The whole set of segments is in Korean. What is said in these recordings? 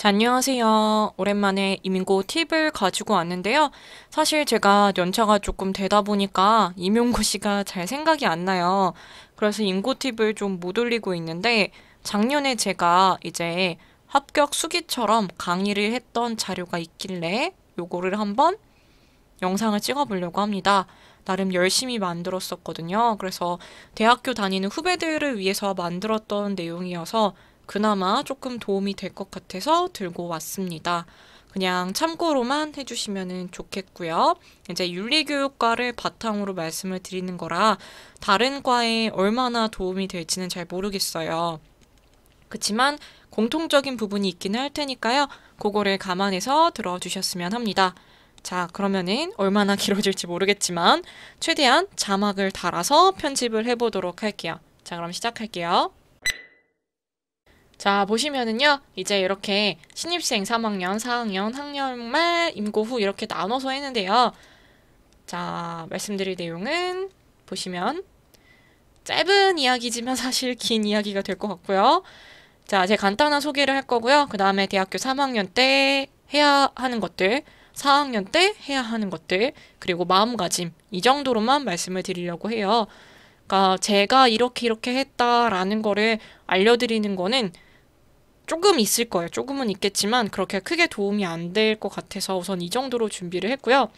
자, 안녕하세요. 오랜만에 임용고 팁을 가지고 왔는데요. 사실 제가 연차가 조금 되다 보니까 임용고시가 잘 생각이 안 나요. 그래서 임고 팁을 좀 못 올리고 있는데 작년에 제가 이제 합격 수기처럼 강의를 했던 자료가 있길래 요거를 한번 영상을 찍어보려고 합니다. 나름 열심히 만들었었거든요. 그래서 대학교 다니는 후배들을 위해서 만들었던 내용이어서 그나마 조금 도움이 될 것 같아서 들고 왔습니다. 그냥 참고로만 해주시면 좋겠고요. 이제 윤리교육과를 바탕으로 말씀을 드리는 거라 다른 과에 얼마나 도움이 될지는 잘 모르겠어요. 그치만 공통적인 부분이 있기는 할 테니까요. 그거를 감안해서 들어주셨으면 합니다. 자, 그러면은 얼마나 길어질지 모르겠지만 최대한 자막을 달아서 편집을 해보도록 할게요. 자, 그럼 시작할게요. 자 보시면은요 이제 이렇게 신입생 3학년 4학년 학년말 임고 후 이렇게 나눠서 했는데요 자 말씀드릴 내용은 보시면 짧은 이야기지만 사실 긴 이야기가 될 것 같고요 자, 제 간단한 소개를 할 거고요. 그 다음에 대학교 3학년 때 해야 하는 것들, 4학년 때 해야 하는 것들, 그리고 마음가짐, 이 정도로만 말씀을 드리려고 해요. 그러니까 제가 이렇게 이렇게 했다라는 거를 알려드리는 거는 조금 있을 거예요. 조금은 있겠지만 그렇게 크게 도움이 안 될 것 같아서 우선 이 정도로 준비를 했고요.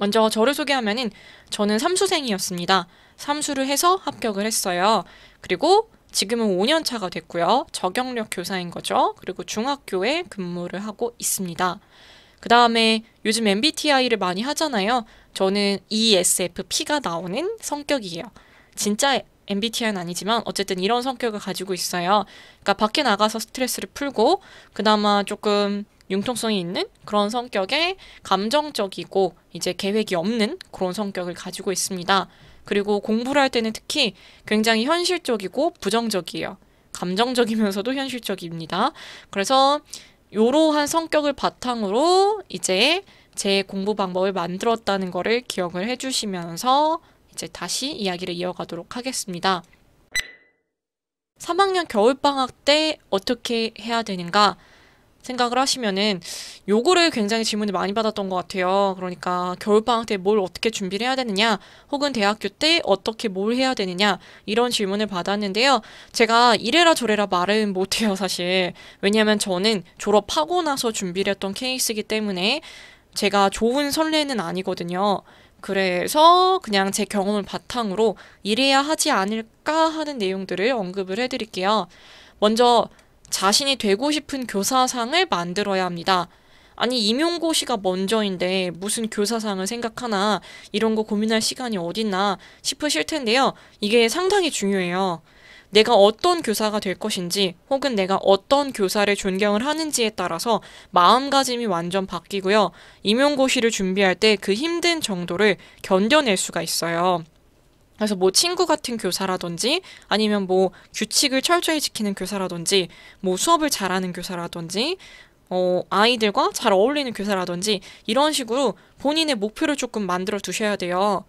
먼저 저를 소개하면은 저는 삼수생이었습니다. 삼수를 해서 합격을 했어요. 그리고 지금은 5년 차가 됐고요. 저경력 교사인 거죠. 그리고 중학교에 근무를 하고 있습니다. 그 다음에 요즘 MBTI를 많이 하잖아요. 저는 ESFP가 나오는 성격이에요. 진짜 MBTI는 아니지만 어쨌든 이런 성격을 가지고 있어요. 그러니까 밖에 나가서 스트레스를 풀고 그나마 조금 융통성이 있는 그런 성격에 감정적이고 이제 계획이 없는 그런 성격을 가지고 있습니다. 그리고 공부를 할 때는 특히 굉장히 현실적이고 부정적이에요. 감정적이면서도 현실적입니다. 그래서 이러한 성격을 바탕으로 이제 제 공부 방법을 만들었다는 거를 기억을 해주시면서 이제 다시 이야기를 이어가도록 하겠습니다. 3학년 겨울방학 때 어떻게 해야 되는가 생각을 하시면은 요거를 굉장히 질문을 많이 받았던 것 같아요. 그러니까 겨울방학 때 뭘 어떻게 준비를 해야 되느냐 혹은 대학교 때 어떻게 뭘 해야 되느냐 이런 질문을 받았는데요. 제가 이래라 저래라 말은 못해요 사실. 왜냐하면 저는 졸업하고 나서 준비를 했던 케이스이기 때문에 제가 좋은 선례는 아니거든요. 그래서 그냥 제 경험을 바탕으로 이래야 하지 않을까 하는 내용들을 언급을 해드릴게요. 먼저 자신이 되고 싶은 교사상을 만들어야 합니다. 아니 임용고시가 먼저인데 무슨 교사상을 생각하나 이런 거 고민할 시간이 어딨나 싶으실 텐데요. 이게 상당히 중요해요. 내가 어떤 교사가 될 것인지 혹은 내가 어떤 교사를 존경을 하는지에 따라서 마음가짐이 완전 바뀌고요. 임용고시를 준비할 때 그 힘든 정도를 견뎌낼 수가 있어요. 그래서 뭐 친구 같은 교사라든지 아니면 뭐 규칙을 철저히 지키는 교사라든지 뭐 수업을 잘하는 교사라든지 어, 아이들과 잘 어울리는 교사라든지 이런 식으로 본인의 목표를 조금 만들어 두셔야 돼요.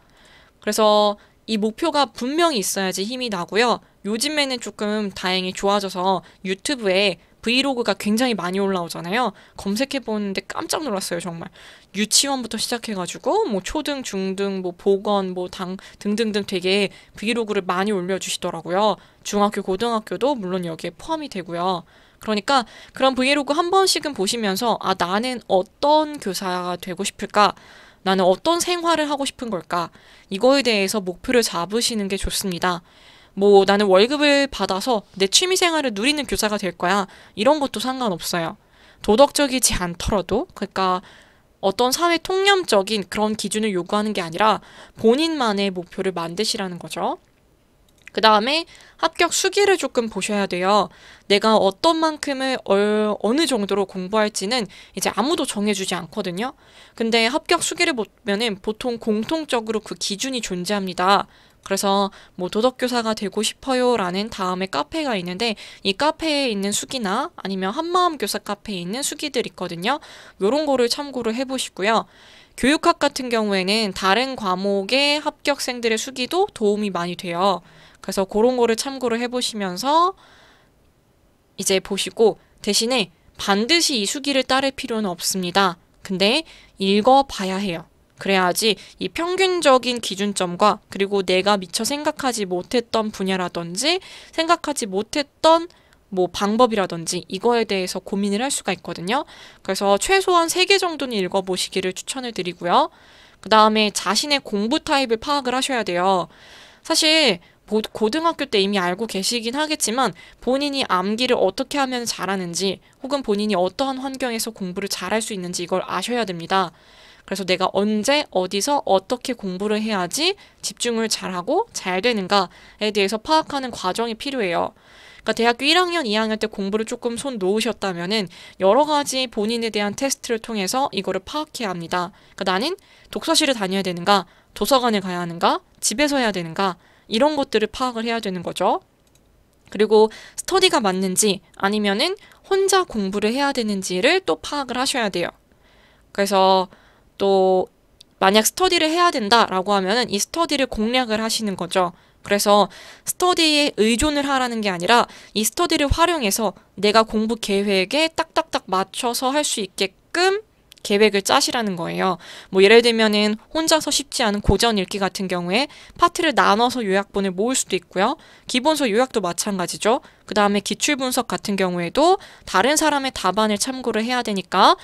그래서 이 목표가 분명히 있어야지 힘이 나고요. 요즘에는 조금 다행히 좋아져서 유튜브에 브이로그가 굉장히 많이 올라오잖아요. 검색해 보는데 깜짝 놀랐어요, 정말. 유치원부터 시작해가지고, 뭐, 초등, 중등, 뭐, 보건, 뭐, 당, 등등등 되게 브이로그를 많이 올려주시더라고요. 중학교, 고등학교도 물론 여기에 포함이 되고요. 그러니까 그런 브이로그 한 번씩은 보시면서, 아, 나는 어떤 교사가 되고 싶을까? 나는 어떤 생활을 하고 싶은 걸까? 이거에 대해서 목표를 잡으시는 게 좋습니다. 뭐 나는 월급을 받아서 내 취미 생활을 누리는 교사가 될 거야. 이런 것도 상관없어요. 도덕적이지 않더라도 그러니까 어떤 사회 통념적인 그런 기준을 요구하는 게 아니라 본인만의 목표를 만드시라는 거죠. 그 다음에 합격 수기를 조금 보셔야 돼요. 내가 어떤 만큼을 얼, 어느 정도로 공부할지는 이제 아무도 정해주지 않거든요. 근데 합격 수기를 보면은 보통 공통적으로 그 기준이 존재합니다. 그래서 뭐 도덕교사가 되고 싶어요라는 다음에 카페가 있는데 이 카페에 있는 수기나 아니면 한마음 교사 카페에 있는 수기들 있거든요. 요런 거를 참고를 해보시고요. 교육학 같은 경우에는 다른 과목의 합격생들의 수기도 도움이 많이 돼요. 그래서 그런 거를 참고를 해보시면서 이제 보시고 대신에 반드시 이 수기를 따를 필요는 없습니다. 근데 읽어봐야 해요. 그래야지 이 평균적인 기준점과 그리고 내가 미처 생각하지 못했던 분야라든지 생각하지 못했던 뭐 방법이라든지 이거에 대해서 고민을 할 수가 있거든요. 그래서 최소한 세 개 정도는 읽어보시기를 추천을 드리고요. 그 다음에 자신의 공부 타입을 파악을 하셔야 돼요. 사실 고등학교 때 이미 알고 계시긴 하겠지만 본인이 암기를 어떻게 하면 잘하는지 혹은 본인이 어떠한 환경에서 공부를 잘할 수 있는지 이걸 아셔야 됩니다. 그래서 내가 언제 어디서 어떻게 공부를 해야지 집중을 잘하고 잘 되는가에 대해서 파악하는 과정이 필요해요. 그러니까 대학교 1학년, 2학년 때 공부를 조금 손 놓으셨다면은 여러 가지 본인에 대한 테스트를 통해서 이거를 파악해야 합니다. 그러니까 나는 독서실을 다녀야 되는가, 도서관을 가야 하는가, 집에서 해야 되는가 이런 것들을 파악을 해야 되는 거죠. 그리고 스터디가 맞는지 아니면은 혼자 공부를 해야 되는지를 또 파악을 하셔야 돼요. 그래서 또 만약 스터디를 해야 된다라고 하면은 이 스터디를 공략을 하시는 거죠. 그래서 스터디에 의존을 하라는 게 아니라 이 스터디를 활용해서 내가 공부 계획에 딱딱딱 맞춰서 할 수 있게끔 계획을 짜시라는 거예요. 뭐 예를 들면은 혼자서 쉽지 않은 고전 읽기 같은 경우에 파트를 나눠서 요약본을 모을 수도 있고요. 기본서 요약도 마찬가지죠. 그 다음에 기출 분석 같은 경우에도 다른 사람의 답안을 참고를 해야 되니까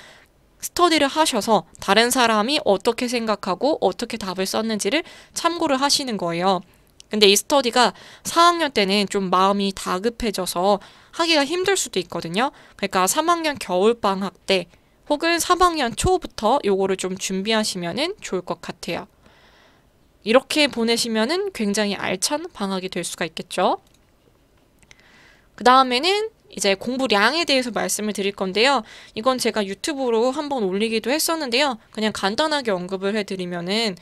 스터디를 하셔서 다른 사람이 어떻게 생각하고 어떻게 답을 썼는지를 참고를 하시는 거예요. 근데 이 스터디가 4학년 때는 좀 마음이 다급해져서 하기가 힘들 수도 있거든요. 그러니까 3학년 겨울방학 때 혹은 3학년 초부터 요거를 좀준비하시면 좋을 것 같아요. 이렇게 보내시면 굉장히 알찬 방학이 될 수가 있겠죠. 그 다음에는 이제 공부량에 대해서 말씀을 드릴 건데요. 이건 제가 유튜브로 한번 올리기도 했었는데요. 그냥 간단하게 언급을 해드리면은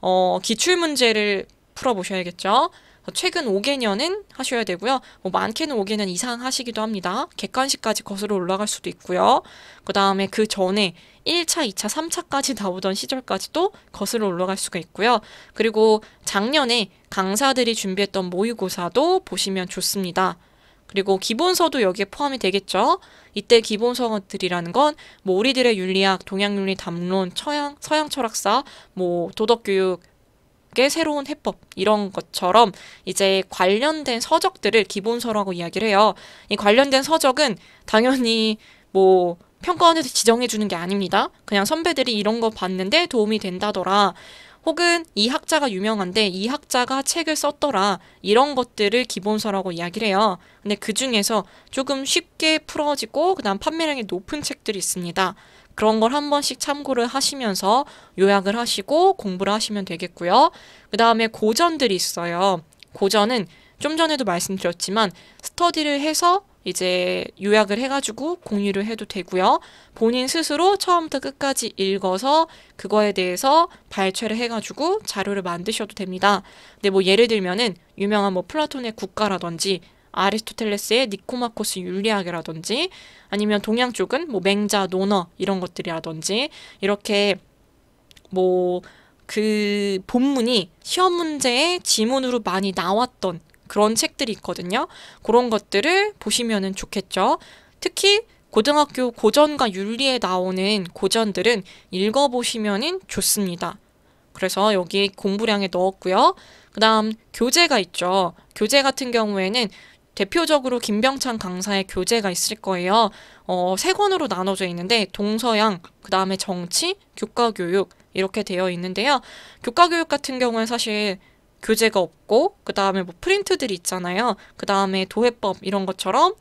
어, 기출 문제를 풀어보셔야겠죠. 어, 최근 5개년은 하셔야 되고요. 뭐 많게는 5개년 이상 하시기도 합니다. 객관식까지 거슬러 올라갈 수도 있고요. 그 다음에 그 전에 1차, 2차, 3차까지 나오던 시절까지도 거슬러 올라갈 수가 있고요. 그리고 작년에 강사들이 준비했던 모의고사도 보시면 좋습니다. 그리고 기본서도 여기에 포함이 되겠죠. 이때 기본서들이라는 건 뭐 우리들의 윤리학, 동양윤리 담론, 처양, 서양 철학사, 뭐 도덕교육, 의 새로운 해법 이런 것처럼 이제 관련된 서적들을 기본서라고 이야기를 해요. 이 관련된 서적은 당연히 뭐 평가원에서 지정해 주는 게 아닙니다. 그냥 선배들이 이런 거 봤는데 도움이 된다더라. 혹은 이 학자가 유명한데 이 학자가 책을 썼더라 이런 것들을 기본서라고 이야기를 해요. 근데 그 중에서 조금 쉽게 풀어지고 그다음 판매량이 높은 책들이 있습니다. 그런 걸 한 번씩 참고를 하시면서 요약을 하시고 공부를 하시면 되겠고요. 그 다음에 고전들이 있어요. 고전은 좀 전에도 말씀드렸지만 스터디를 해서 이제 요약을 해가지고 공유를 해도 되고요. 본인 스스로 처음부터 끝까지 읽어서 그거에 대해서 발췌를 해가지고 자료를 만드셔도 됩니다. 근데 뭐 예를 들면은 유명한 뭐 플라톤의 국가라든지 아리스토텔레스의 니코마코스 윤리학이라든지 아니면 동양 쪽은 뭐 맹자 논어 이런 것들이라든지 이렇게 뭐 그 본문이 시험 문제의 지문으로 많이 나왔던 그런 책들이 있거든요. 그런 것들을 보시면 좋겠죠. 특히 고등학교 고전과 윤리에 나오는 고전들은 읽어보시면 좋습니다. 그래서 여기 공부량에 넣었고요. 그 다음 교재가 있죠. 교재 같은 경우에는 대표적으로 김병찬 강사의 교재가 있을 거예요. 어, 세 권으로 나눠져 있는데 동서양, 그 다음에 정치, 교과교육 이렇게 되어 있는데요. 교과교육 같은 경우는 사실 교재가 없고 그 다음에 뭐 프린트들이 있잖아요. 그 다음에 도해법 이런 것처럼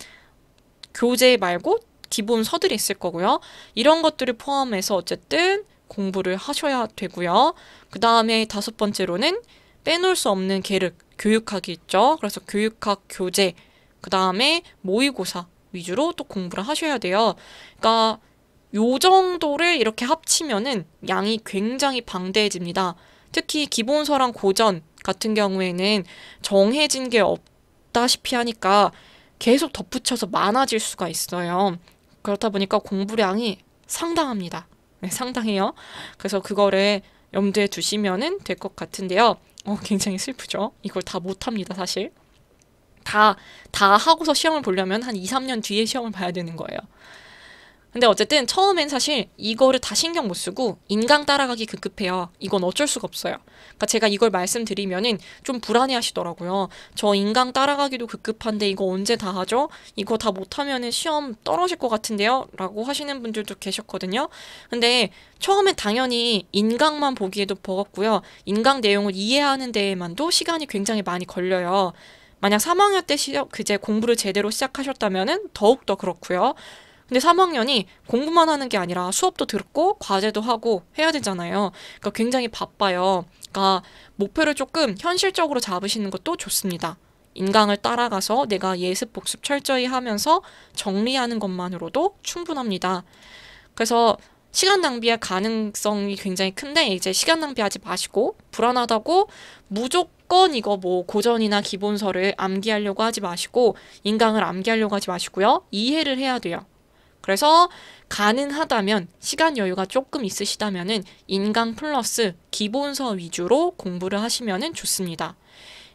교재 말고 기본 서들이 있을 거고요. 이런 것들을 포함해서 어쨌든 공부를 하셔야 되고요. 그 다음에 다섯 번째로는 빼놓을 수 없는 계륵, 교육학이 있죠. 그래서 교육학 교재, 그 다음에 모의고사 위주로 또 공부를 하셔야 돼요. 그러니까 요 정도를 이렇게 합치면은 양이 굉장히 방대해집니다. 특히 기본서랑 고전, 같은 경우에는 정해진 게 없다시피 하니까 계속 덧붙여서 많아질 수가 있어요. 그렇다 보니까 공부량이 상당합니다. 네, 상당해요. 그래서 그거를 염두에 두시면될 것 같은데요. 어, 굉장히 슬프죠. 이걸 다 못합니다, 사실. 다, 다 하고서 시험을 보려면 한 2, 3년 뒤에 시험을 봐야 되는 거예요. 근데 어쨌든 처음엔 사실 이거를 다 신경 못 쓰고 인강 따라가기 급급해요. 이건 어쩔 수가 없어요. 그러니까 제가 이걸 말씀드리면은 좀 불안해 하시더라고요. 저 인강 따라가기도 급급한데 이거 언제 다 하죠? 이거 다 못하면은 시험 떨어질 것 같은데요? 라고 하시는 분들도 계셨거든요. 근데 처음에 당연히 인강만 보기에도 버겁고요. 인강 내용을 이해하는 데에만도 시간이 굉장히 많이 걸려요. 만약 3학년 때시작 그제 공부를 제대로 시작하셨다면은 더욱 더 그렇고요. 근데 3학년이 공부만 하는 게 아니라 수업도 듣고 과제도 하고 해야 되잖아요. 그러니까 굉장히 바빠요. 그러니까 목표를 조금 현실적으로 잡으시는 것도 좋습니다. 인강을 따라가서 내가 예습 복습 철저히 하면서 정리하는 것만으로도 충분합니다. 그래서 시간 낭비의 가능성이 굉장히 큰데 이제 시간 낭비하지 마시고 불안하다고 무조건 이거 뭐 고전이나 기본서를 암기하려고 하지 마시고 인강을 암기하려고 하지 마시고요. 이해를 해야 돼요. 그래서 가능하다면 시간 여유가 조금 있으시다면은 인강 플러스 기본서 위주로 공부를 하시면은 좋습니다.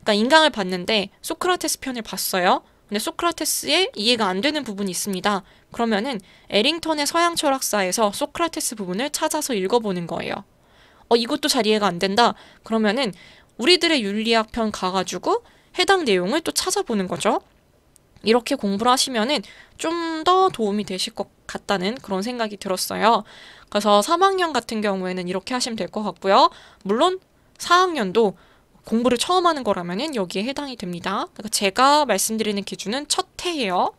그러니까 인강을 봤는데 소크라테스 편을 봤어요. 근데 소크라테스의 이해가 안 되는 부분이 있습니다. 그러면은 에링턴의 서양 철학사에서 소크라테스 부분을 찾아서 읽어보는 거예요. 어 이것도 잘 이해가 안 된다. 그러면은 우리들의 윤리학 편 가가지고 해당 내용을 또 찾아보는 거죠. 이렇게 공부를 하시면은 좀 더 도움이 되실 것 같다는 그런 생각이 들었어요. 그래서 3학년 같은 경우에는 이렇게 하시면 될 것 같고요. 물론 4학년도 공부를 처음 하는 거라면은 여기에 해당이 됩니다. 그러니까 제가 말씀드리는 기준은 첫 해예요.